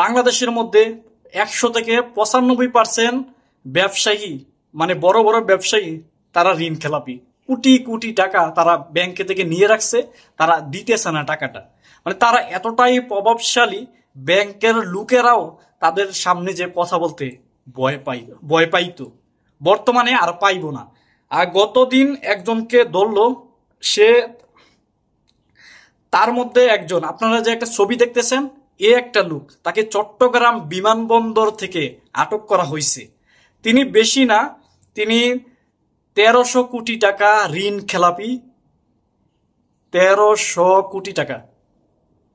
বাংলাদেশের মধ্যে একশো থেকে পঁচানব্বই পার্সেন্ট ব্যবসায়ী মানে বড় বড় ব্যবসায়ী তারা ঋণ খেলাপি কোটি কোটি টাকা তারা ব্যাংকে থেকে নিয়ে রাখছে তারা দিতেছে না টাকাটা মানে তারা এতটাই প্রভাবশালী ব্যাংকের লোকেরাও তাদের সামনে যে কথা বলতে ভয় পাই ভয় পাইতো বর্তমানে আর পাইব না আর গতদিন একজনকে ধরল সে তার মধ্যে একজন আপনারা যে একটা ছবি দেখতেছেন এ একটা লোক তাকে চট্টগ্রাম বিমানবন্দর থেকে আটক করা হয়েছে তিনি বেশি না তিনি তেরোশো কোটি টাকা ঋণ খেলাপি তেরোশো কোটি টাকা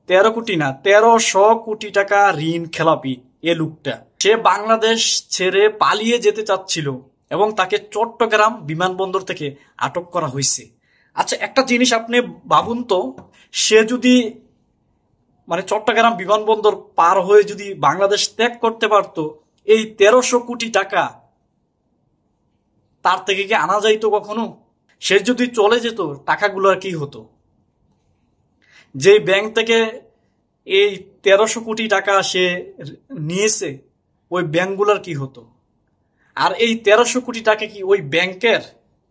তেরো কোটি না তেরোশো কোটি টাকা ঋণ খেলাপি এ লোকটা সে বাংলাদেশ ছেড়ে পালিয়ে যেতে চাচ্ছিল এবং তাকে চট্টগ্রাম বিমানবন্দর থেকে আটক করা হয়েছে আচ্ছা একটা জিনিস আপনি ভাবুন তো সে যদি মানে চট্টগ্রাম বিমানবন্দর পার হয়ে যদি বাংলাদেশ ত্যাগ করতে পারত এই তেরোশো কোটি টাকা তার থেকে কি আনা যাইতো কখনো সে যদি চলে যেত টাকাগুলো আর কি হতো যে ব্যাংক থেকে এই তেরোশো কোটি টাকা সে নিয়েছে ওই ব্যাংকগুলোর কি হতো আর এই তেরোশো কোটি টাকা কি ওই ব্যাংকের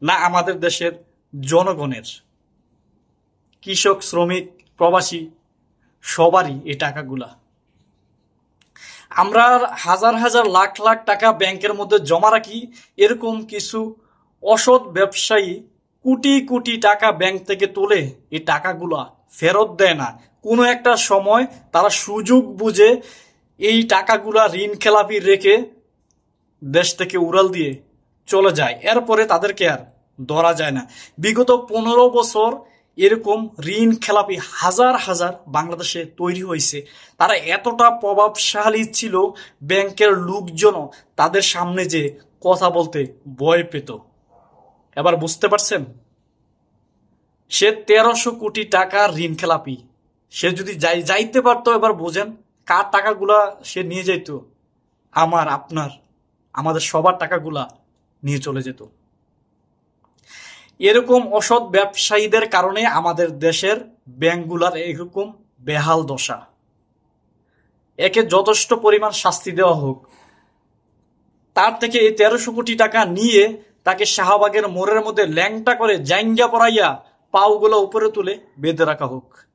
না আমাদের দেশের জনগণের কৃষক শ্রমিক প্রবাসী সবারই এই টাকাগুলা আমরা হাজার হাজার লাখ লাখ টাকা ব্যাংকের মধ্যে জমা রাখি এরকম কিছু অসৎ ব্যবসায়ী কোটি কোটি টাকা ব্যাংক থেকে তোলে এই টাকাগুলা ফেরত দেয় না কোনো একটা সময় তারা সুযোগ বুঝে এই টাকাগুলা ঋণ খেলাপি রেখে দেশ থেকে উড়াল দিয়ে চলে যায় এরপরে তাদেরকে আর ধরা যায় না বিগত পনেরো বছর এরকম ঋণ খেলাপি হাজার হাজার বাংলাদেশে তৈরি হয়েছে তারা এতটা প্রভাবশালী ছিল ব্যাংকের লোকজনও তাদের সামনে যে কথা বলতে ভয় পেত এবার বুঝতে পারছেন সে তেরোশো কোটি টাকা ঋণ খেলাপি সে যদি যাই যাইতে পারতো এবার বোঝেন কার টাকাগুলা সে নিয়ে যেত আমার আপনার আমাদের সবার টাকাগুলা নিয়ে চলে যেত এরকম অসৎ ব্যবসায়ীদের কারণে আমাদের দেশের ব্যাংকগুলার এরকম বেহাল দশা একে যথেষ্ট পরিমাণ শাস্তি দেওয়া হোক তার থেকে এই তেরোশো কোটি টাকা নিয়ে তাকে শাহবাগের মোড়ের মধ্যে ল্যাংটা করে জাইঙ্গা পড়াইয়া পাওগুলো উপরে তুলে বেঁধে রাখা হোক